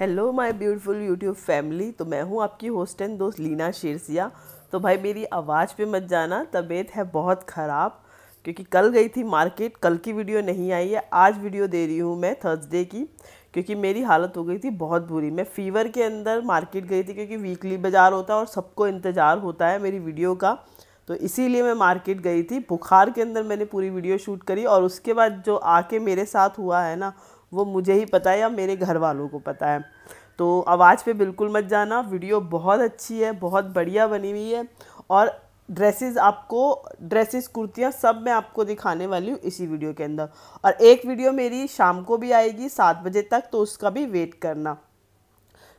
hello my beautiful YouTube family तो मैं हूँ आपकी होस्ट एंड दोस्त लीना शेरसिया तो भाई मेरी आवाज़ पे मत जाना तबीयत है बहुत ख़राब क्योंकि कल गई थी मार्केट कल की वीडियो नहीं आई है आज वीडियो दे रही हूँ मैं थर्सडे की क्योंकि मेरी हालत हो गई थी बहुत बुरी मैं फ़ीवर के अंदर मार्केट गई थी क्योंकि वीकली बाज़ार होता है और सबको इंतज़ार होता है मेरी वीडियो का तो इसीलिए मैं मार्केट गई थी बुखार के अंदर मैंने पूरी वीडियो शूट करी और उसके बाद जो आके मेरे साथ हुआ है ना वो मुझे ही पता है या मेरे घर वालों को पता है तो आवाज़ पे बिल्कुल मत जाना वीडियो बहुत अच्छी है बहुत बढ़िया बनी हुई है और ड्रेसेस आपको ड्रेसेस कुर्तियाँ सब मैं आपको दिखाने वाली हूँ इसी वीडियो के अंदर और एक वीडियो मेरी शाम को भी आएगी सात बजे तक तो उसका भी वेट करना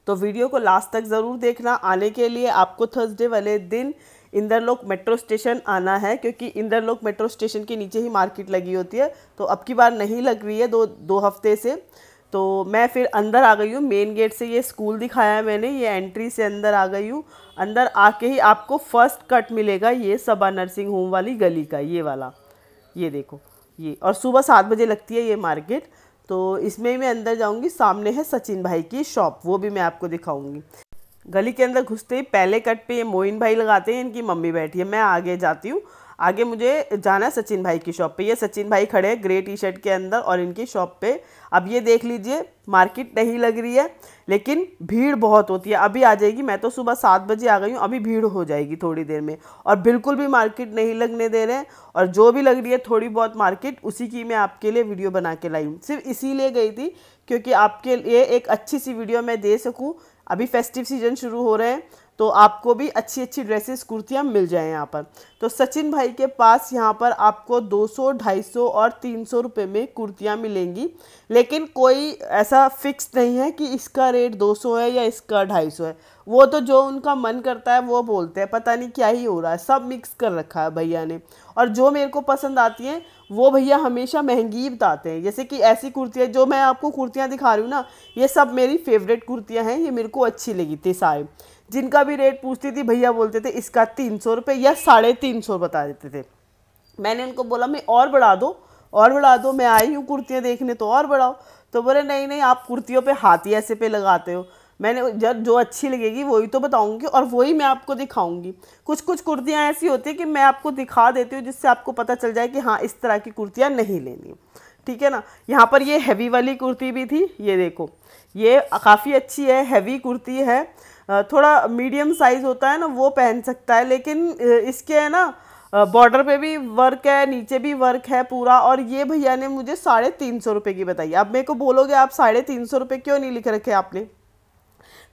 तो वीडियो को लास्ट तक ज़रूर देखना आने के लिए आपको थर्सडे वाले दिन इंदरलोक मेट्रो स्टेशन आना है क्योंकि इंदरलोक मेट्रो स्टेशन के नीचे ही मार्केट लगी होती है तो अब की बार नहीं लग रही है दो दो हफ्ते से तो मैं फिर अंदर आ गई हूँ मेन गेट से ये स्कूल दिखाया है मैंने ये एंट्री से अंदर आ गई हूँ अंदर आके ही आपको फर्स्ट कट मिलेगा ये सबा नर्सिंग होम वाली गली का ये वाला ये देखो ये और सुबह सात बजे लगती है ये मार्केट तो इसमें मैं अंदर जाऊंगी सामने है सचिन भाई की शॉप वो भी मैं आपको दिखाऊंगी गली के अंदर घुसते ही पहले कट पे ये मोइन भाई लगाते हैं इनकी मम्मी बैठी है मैं आगे जाती हूँ आगे मुझे जाना है सचिन भाई की शॉप पे ये सचिन भाई खड़े हैं ग्रे टी शर्ट के अंदर और इनकी शॉप पे अब ये देख लीजिए मार्केट नहीं लग रही है लेकिन भीड़ बहुत होती है अभी आ जाएगी मैं तो सुबह सात बजे आ गई हूँ अभी भीड़ हो जाएगी थोड़ी देर में और बिल्कुल भी मार्केट नहीं लगने दे रहे हैं और जो भी लग रही है थोड़ी बहुत मार्केट उसी की मैं आपके लिए वीडियो बना के लाई हूँ सिर्फ इसीलिए गई थी क्योंकि आपके लिए एक अच्छी सी वीडियो मैं दे सकूँ अभी फेस्टिव सीजन शुरू हो रहे हैं तो आपको भी अच्छी अच्छी ड्रेसेस कुर्तियाँ मिल जाएँ यहाँ पर तो सचिन भाई के पास यहाँ पर आपको 200, 250 और 300 रुपए में कुर्तियाँ मिलेंगी लेकिन कोई ऐसा फिक्स नहीं है कि इसका रेट 200 है या इसका 250 है वो तो जो उनका मन करता है वो बोलते हैं पता नहीं क्या ही हो रहा है सब मिक्स कर रखा है भैया ने और जो मेरे को पसंद आती हैं वो भैया हमेशा महंगी बताते हैं जैसे कि ऐसी कुर्तियाँ जो मैं आपको कुर्तियाँ दिखा रही हूँ ना ये सब मेरी फेवरेट कुर्तियाँ हैं ये मेरे को अच्छी लगी थी सारे जिनका भी रेट पूछती थी भैया बोलते थे इसका तीन सौ रुपये या साढ़े तीन सौ बता देते थे मैंने उनको बोला मैं और बढ़ा दो और बढ़ा दो मैं आई हूँ कुर्तियाँ देखने तो और बढ़ाओ तो बोले नहीं नहीं आप कुर्तियों पे हाथी ऐसे पे लगाते हो मैंने जब जो अच्छी लगेगी वही तो बताऊँगी और वही मैं आपको दिखाऊँगी कुछ कुछ कुर्तियाँ ऐसी होती हैं कि मैं आपको दिखा देती हूँ जिससे आपको पता चल जाए कि हाँ इस तरह की कुर्तियाँ नहीं लेनी ठीक है ना यहाँ पर ये हैवी वाली कुर्ती भी थी ये देखो ये काफ़ी अच्छी है हैवी कुर्ती है थोड़ा मीडियम साइज़ होता है ना वो पहन सकता है लेकिन इसके है ना बॉर्डर पे भी वर्क है नीचे भी वर्क है पूरा और ये भैया ने मुझे साढ़े तीन सौ रुपये की बताई अब मेरे को बोलोगे आप साढ़े तीन सौ रुपये क्यों नहीं लिख रखे आपने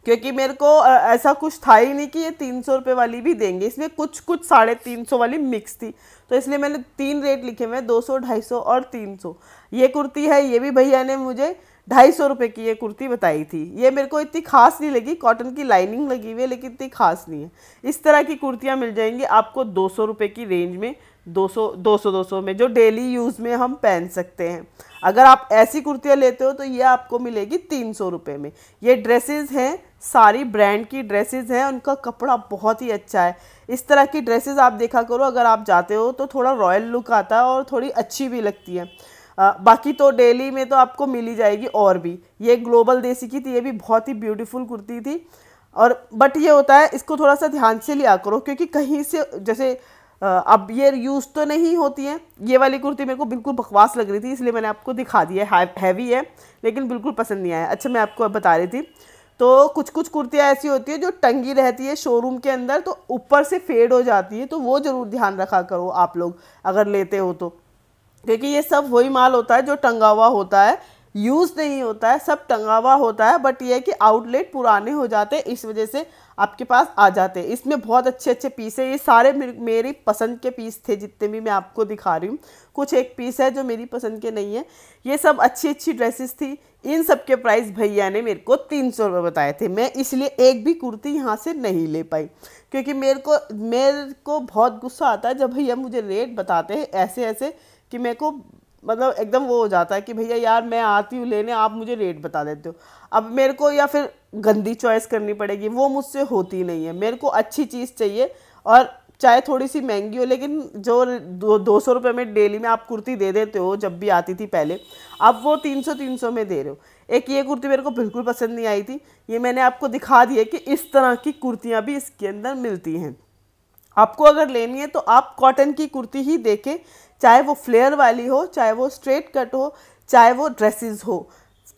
क्योंकि मेरे को ऐसा कुछ था ही नहीं कि ये तीन सौ रुपये वाली भी देंगे इसमें कुछ कुछ साढ़े तीन सौ वाली मिक्स थी तो इसलिए मैंने तीन रेट लिखे हुए दो सौ ढाई सौ और तीन सौ ये कुर्ती है ये भी भैया ने मुझे ढाई सौ रुपये की ये कुर्ती बताई थी ये मेरे को इतनी खास नहीं लगी कॉटन की लाइनिंग लगी हुई है लेकिन इतनी खास नहीं है इस तरह की कुर्तियाँ मिल जाएंगी आपको दो सौ रुपये की रेंज में दो सौ दो सौ दो सौ में जो डेली यूज़ में हम पहन सकते हैं अगर आप ऐसी कुर्तियाँ लेते हो तो ये आपको मिलेगी तीन सौ रुपये में ये ड्रेसेस हैं सारी ब्रांड की ड्रेसेस हैं उनका कपड़ा बहुत ही अच्छा है इस तरह की ड्रेसेस आप देखा करो अगर आप जाते हो तो थोड़ा रॉयल लुक आता है और थोड़ी अच्छी भी लगती है आ, बाकी तो डेली में तो आपको मिली जाएगी और भी ये ग्लोबल देसी की थी ये भी बहुत ही ब्यूटीफुल कुर्ती थी और बट ये होता है इसको थोड़ा सा ध्यान से लिया करो क्योंकि कहीं से जैसे अब ये यूज़ तो नहीं होती है ये वाली कुर्ती मेरे को बिल्कुल बकवास लग रही थी इसलिए मैंने आपको दिखा दिया है हैवी है लेकिन बिल्कुल पसंद नहीं आया अच्छा मैं आपको अब बता रही थी तो कुछ कुछ कुर्तियाँ ऐसी होती है जो टंगी रहती है शोरूम के अंदर तो ऊपर से फेड हो जाती है तो वो ज़रूर ध्यान रखा करो आप लोग अगर लेते हो तो क्योंकि ये सब वही माल होता है जो टंगा हुआ होता है यूज़ नहीं होता है सब टंगा हुआ होता है बट ये है कि आउटलेट पुराने हो जाते हैं इस वजह से आपके पास आ जाते हैं इसमें बहुत अच्छे अच्छे पीस है ये सारे मेरी पसंद के पीस थे जितने भी मैं आपको दिखा रही हूँ कुछ एक पीस है जो मेरी पसंद के नहीं है ये सब अच्छी अच्छी ड्रेसेस थी इन सब के प्राइस भैया ने मेरे को तीन सौ रुपये बताए थे मैं इसलिए एक भी कुर्ती यहाँ से नहीं ले पाई क्योंकि मेरे को मेरे को बहुत गुस्सा आता है जब भैया मुझे रेट बताते हैं ऐसे ऐसे कि मेरे को मतलब एकदम वो हो जाता है कि भैया यार मैं आती हूँ लेने आप मुझे रेट बता देते हो अब मेरे को या फिर गंदी चॉइस करनी पड़ेगी वो मुझसे होती नहीं है मेरे को अच्छी चीज़ चाहिए और चाहे थोड़ी सी महंगी हो लेकिन जो दो, दो सौ रुपये में डेली में आप कुर्ती दे देते हो जब भी आती थी पहले अब वो तीन सौ तीन सौ में दे रहे हो एक ये कुर्ती मेरे को बिल्कुल पसंद नहीं आई थी ये मैंने आपको दिखा दिया कि इस तरह की कुर्तियाँ भी इसके अंदर मिलती हैं आपको अगर लेनी है तो आप कॉटन की कुर्ती ही देखें चाहे वो फ्लेयर वाली हो चाहे वो स्ट्रेट कट हो चाहे वो ड्रेसेस हो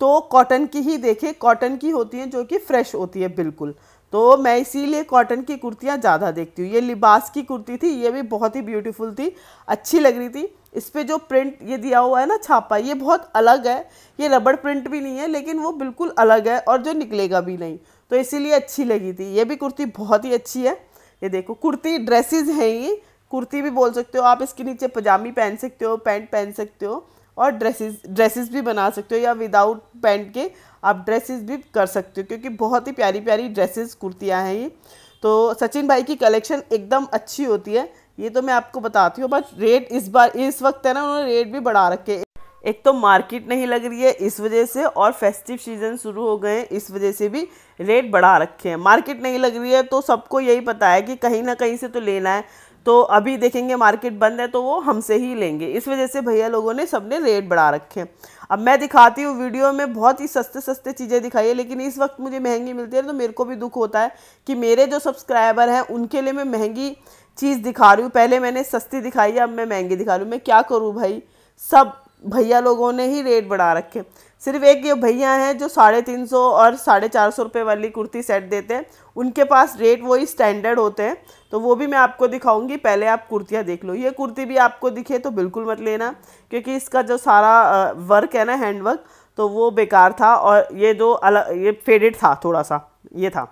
तो कॉटन की ही देखें कॉटन की होती हैं जो कि फ्रेश होती है बिल्कुल तो मैं इसीलिए कॉटन की कुर्तियाँ ज़्यादा देखती हूँ ये लिबास की कुर्ती थी ये भी बहुत ही ब्यूटीफुल थी अच्छी लग रही थी इस पर जो प्रिंट ये दिया हुआ है ना छापा ये बहुत अलग है ये रबड़ प्रिंट भी नहीं है लेकिन वो बिल्कुल अलग है और जो निकलेगा भी नहीं तो इसीलिए अच्छी लगी थी ये भी कुर्ती बहुत ही अच्छी है ये देखो कुर्ती ड्रेसेस हैं ये कुर्ती भी बोल सकते हो आप इसके नीचे पजामी पहन सकते हो पैंट पहन सकते हो और ड्रेसेस ड्रेसेस भी बना सकते हो या विदाउट पैंट के आप ड्रेसेस भी कर सकते हो क्योंकि बहुत ही प्यारी प्यारी ड्रेसेस कुर्तियाँ हैं ये तो सचिन भाई की कलेक्शन एकदम अच्छी होती है ये तो मैं आपको बताती हूँ बट रेट इस बार इस वक्त है ना उन्होंने रेट भी बढ़ा रखे एक तो मार्केट नहीं लग रही है इस वजह से और फेस्टिव सीज़न शुरू हो गए हैं इस वजह से भी रेट बढ़ा रखे हैं मार्केट नहीं लग रही है तो सबको यही पता है कि कहीं ना कहीं से तो लेना है तो अभी देखेंगे मार्केट बंद है तो वो हमसे ही लेंगे इस वजह से भैया लोगों ने सबने रेट बढ़ा रखे अब मैं दिखाती हूँ वीडियो में बहुत ही सस्ते सस्ते चीज़ें दिखाई है लेकिन इस वक्त मुझे महंगी मिलती है तो मेरे को भी दुख होता है कि मेरे जो सब्सक्राइबर हैं उनके लिए मैं महंगी चीज़ दिखा रही हूँ पहले मैंने सस्ती दिखाई है अब मैं महंगी दिखा रही हूँ मैं क्या करूँ भाई सब भैया लोगों ने ही रेट बढ़ा रखे सिर्फ एक ये भैया हैं जो साढ़े तीन सौ और साढ़े चार सौ रुपये वाली कुर्ती सेट देते हैं उनके पास रेट वही स्टैंडर्ड होते हैं तो वो भी मैं आपको दिखाऊंगी पहले आप कुर्तियाँ देख लो ये कुर्ती भी आपको दिखे तो बिल्कुल मत लेना क्योंकि इसका जो सारा वर्क है ना हैंड वर्क तो वो बेकार था और ये जो अलग ये फेडेड था थोड़ा सा ये था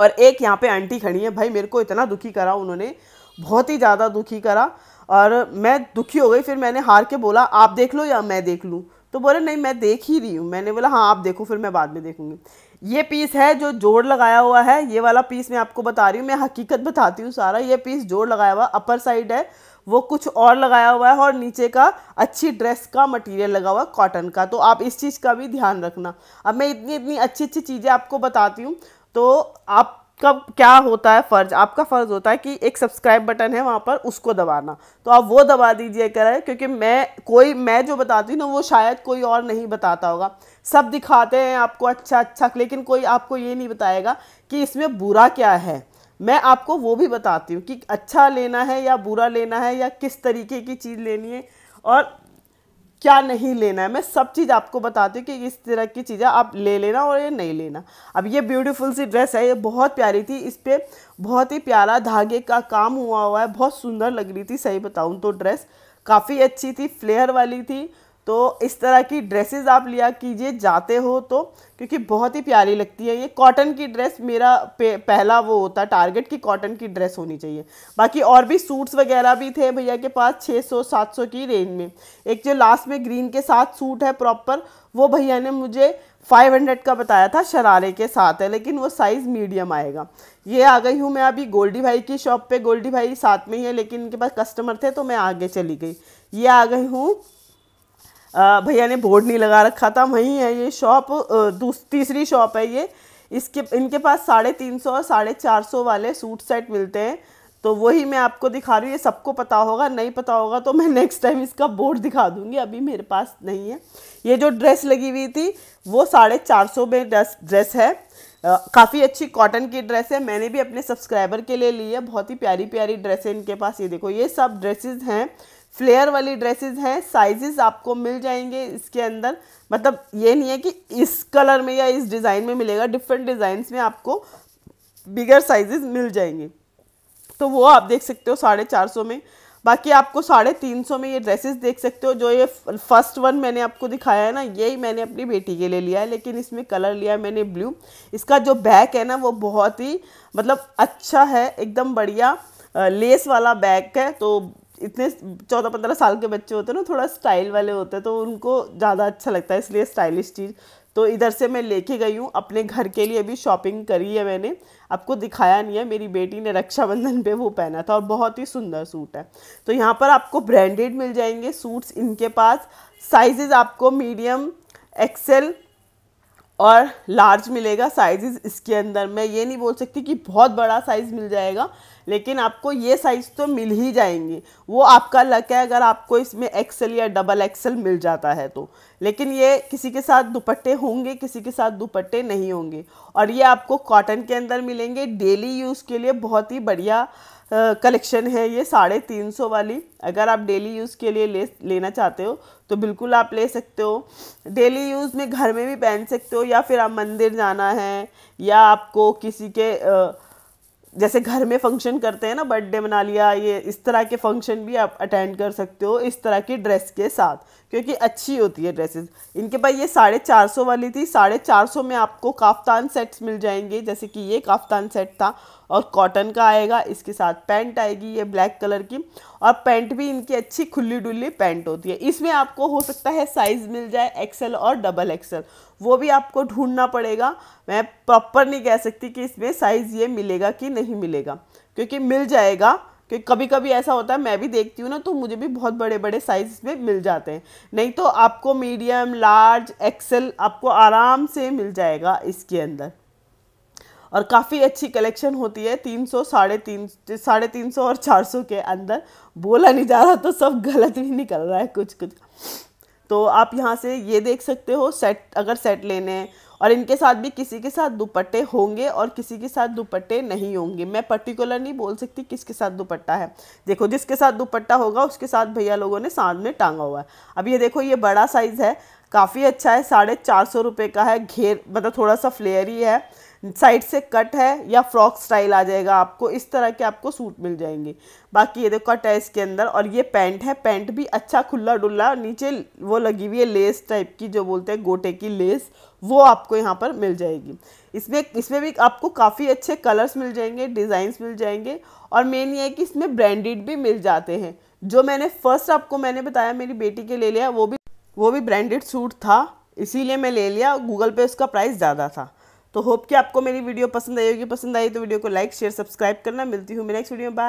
और एक यहाँ पे आंटी खड़ी है भाई मेरे को इतना दुखी करा उन्होंने बहुत ही ज़्यादा दुखी करा और मैं दुखी हो गई फिर मैंने हार के बोला आप देख लो या मैं देख लूँ तो बोले नहीं मैं देख ही रही हूँ मैंने बोला हाँ आप देखो फिर मैं बाद में देखूँगी ये पीस है जो जोड़ लगाया हुआ है ये वाला पीस मैं आपको बता रही हूँ मैं हकीकत बताती हूँ सारा ये पीस जोड़ लगाया हुआ अपर साइड है वो कुछ और लगाया हुआ है और नीचे का अच्छी ड्रेस का मटेरियल लगा हुआ कॉटन का तो आप इस चीज़ का भी ध्यान रखना अब मैं इतनी इतनी अच्छी अच्छी चीज़ें आपको बताती हूँ तो आप कब क्या होता है फ़र्ज आपका फ़र्ज़ होता है कि एक सब्सक्राइब बटन है वहाँ पर उसको दबाना तो आप वो दबा दीजिए करें क्योंकि मैं कोई मैं जो बताती हूँ ना वो शायद कोई और नहीं बताता होगा सब दिखाते हैं आपको अच्छा अच्छा लेकिन कोई आपको ये नहीं बताएगा कि इसमें बुरा क्या है मैं आपको वो भी बताती हूँ कि अच्छा लेना है या बुरा लेना है या किस तरीके की चीज़ लेनी है और क्या नहीं लेना है मैं सब चीज़ आपको बताती हूँ कि इस तरह की चीज़ें आप ले लेना और ये नहीं लेना अब ये ब्यूटीफुल सी ड्रेस है ये बहुत प्यारी थी इस पर बहुत ही प्यारा धागे का काम हुआ हुआ है बहुत सुंदर लग रही थी सही बताऊँ तो ड्रेस काफ़ी अच्छी थी फ्लेयर वाली थी तो इस तरह की ड्रेसेस आप लिया कीजिए जाते हो तो क्योंकि बहुत ही प्यारी लगती है ये कॉटन की ड्रेस मेरा पहला वो होता टारगेट कि कॉटन की ड्रेस होनी चाहिए बाकी और भी सूट्स वगैरह भी थे भैया के पास 600 सौ की रेंज में एक जो लास्ट में ग्रीन के साथ सूट है प्रॉपर वो भैया ने मुझे 500 का बताया था शरारे के साथ है लेकिन वो साइज़ मीडियम आएगा ये आ गई हूँ मैं अभी गोल्डी भाई की शॉप पे गोल्डी भाई साथ में ही है लेकिन इनके पास कस्टमर थे तो मैं आगे चली गई ये आ गई हूँ भैया ने बोर्ड नहीं लगा रखा था वहीं है ये शॉप तीसरी शॉप है ये इसके इनके पास साढ़े तीन सौ और साढ़े चार सौ वाले सूट सेट मिलते हैं तो वही मैं आपको दिखा रही हूँ ये सबको पता होगा नहीं पता होगा तो मैं नेक्स्ट टाइम इसका बोर्ड दिखा दूँगी अभी मेरे पास नहीं है ये जो ड्रेस लगी हुई थी वो साढ़े चार सौ में ड्रेस ड्रेस है काफ़ी अच्छी कॉटन की ड्रेस है मैंने भी अपने सब्सक्राइबर के लिए ली है बहुत ही प्यारी प्यारी ड्रेस है इनके पास ये देखो ये सब ड्रेसेस हैं फ्लेयर वाली ड्रेसेस हैं साइजेस आपको मिल जाएंगे इसके अंदर मतलब ये नहीं है कि इस कलर में या इस डिज़ाइन में मिलेगा डिफरेंट डिज़ाइंस में आपको बिगर साइजेस मिल जाएंगे तो वो आप देख सकते हो साढ़े चार सौ में बाकी आपको साढ़े तीन सौ में ये ड्रेसेस देख सकते हो जो ये फर्स्ट वन मैंने आपको दिखाया है ना यही मैंने अपनी बेटी के लिए लिया है लेकिन इसमें कलर लिया है मैंने ब्लू इसका जो बैक है ना वो बहुत ही मतलब अच्छा है एकदम बढ़िया लेस वाला बैग है तो इतने चौदह पंद्रह साल के बच्चे होते हैं ना थोड़ा स्टाइल वाले होते हैं तो उनको ज़्यादा अच्छा लगता है इसलिए स्टाइलिश चीज़ तो इधर से मैं लेके गई हूँ अपने घर के लिए भी शॉपिंग करी है मैंने आपको दिखाया नहीं है मेरी बेटी ने रक्षाबंधन पे वो पहना था और बहुत ही सुंदर सूट है तो यहाँ पर आपको ब्रांडेड मिल जाएंगे सूट्स इनके पास साइजेस आपको मीडियम एक्सेल और लार्ज मिलेगा साइजेस इसके अंदर मैं ये नहीं बोल सकती कि बहुत बड़ा साइज़ मिल जाएगा लेकिन आपको ये साइज़ तो मिल ही जाएंगे वो आपका लक है अगर आपको इसमें एक्सेल या डबल एक्सेल मिल जाता है तो लेकिन ये किसी के साथ दुपट्टे होंगे किसी के साथ दुपट्टे नहीं होंगे और ये आपको कॉटन के अंदर मिलेंगे डेली यूज़ के लिए बहुत ही बढ़िया कलेक्शन है ये साढ़े तीन सौ वाली अगर आप डेली यूज़ के लिए ले लेना चाहते हो तो बिल्कुल आप ले सकते हो डेली यूज़ में घर में भी पहन सकते हो या फिर आप मंदिर जाना है या आपको किसी के जैसे घर में फंक्शन करते हैं ना बर्थडे मना लिया ये इस तरह के फंक्शन भी आप अटेंड कर सकते हो इस तरह की ड्रेस के साथ क्योंकि अच्छी होती है ड्रेसेस इनके पास ये साढ़े चार सौ वाली थी साढ़े चार सौ में आपको काफ्तान सेट्स मिल जाएंगे जैसे कि ये काफ्तान सेट था और कॉटन का आएगा इसके साथ पैंट आएगी ये ब्लैक कलर की और पैंट भी इनकी अच्छी खुली डुल्ली पैंट होती है इसमें आपको हो सकता है साइज़ मिल जाए एक्सेल और डबल एक्सेल वो भी आपको ढूंढना पड़ेगा मैं प्रॉपर नहीं कह सकती कि इसमें साइज़ ये मिलेगा कि नहीं मिलेगा क्योंकि मिल जाएगा कि कभी कभी ऐसा होता है मैं भी देखती हूँ ना तो मुझे भी बहुत बड़े बड़े साइज में मिल जाते हैं नहीं तो आपको मीडियम लार्ज एक्सेल आपको आराम से मिल जाएगा इसके अंदर और काफ़ी अच्छी कलेक्शन होती है तीन सौ साढ़े तीन साढ़े तीन सौ और चार सौ के अंदर बोला नहीं जा रहा तो सब गलत भी निकल रहा है कुछ कुछ तो आप यहाँ से ये देख सकते हो सेट अगर सेट लेने हैं और इनके साथ भी किसी के साथ दुपट्टे होंगे और किसी के साथ दुपट्टे नहीं होंगे मैं पर्टिकुलर नहीं बोल सकती किसके साथ दुपट्टा है देखो जिसके साथ दुपट्टा होगा उसके साथ भैया लोगों ने साथ में टांगा हुआ है अब ये देखो ये बड़ा साइज़ है काफ़ी अच्छा है साढ़े चार सौ रुपये का है घेर मतलब थोड़ा सा फ्लेयर ही है साइड से कट है या फ्रॉक स्टाइल आ जाएगा आपको इस तरह के आपको सूट मिल जाएंगे बाकी ये देखो कट है इसके अंदर और ये पैंट है पैंट भी अच्छा खुला डुल्ला नीचे वो लगी हुई है लेस टाइप की जो बोलते हैं गोटे की लेस वो आपको यहाँ पर मिल जाएगी इसमें इसमें भी आपको काफ़ी अच्छे कलर्स मिल जाएंगे डिज़ाइंस मिल जाएंगे और मेन ये है कि इसमें ब्रांडेड भी मिल जाते हैं जो मैंने फ़र्स्ट आपको मैंने बताया मेरी बेटी के ले लिया वो भी वो भी ब्रांडेड सूट था इसीलिए मैं ले लिया गूगल पे उसका प्राइस ज़्यादा था तो होप कि आपको मेरी वीडियो पसंद आई होगी पसंद आई तो वीडियो को लाइक शेयर सब्सक्राइब करना मिलती हूँ मेरे नेक्स्ट वीडियो में बाय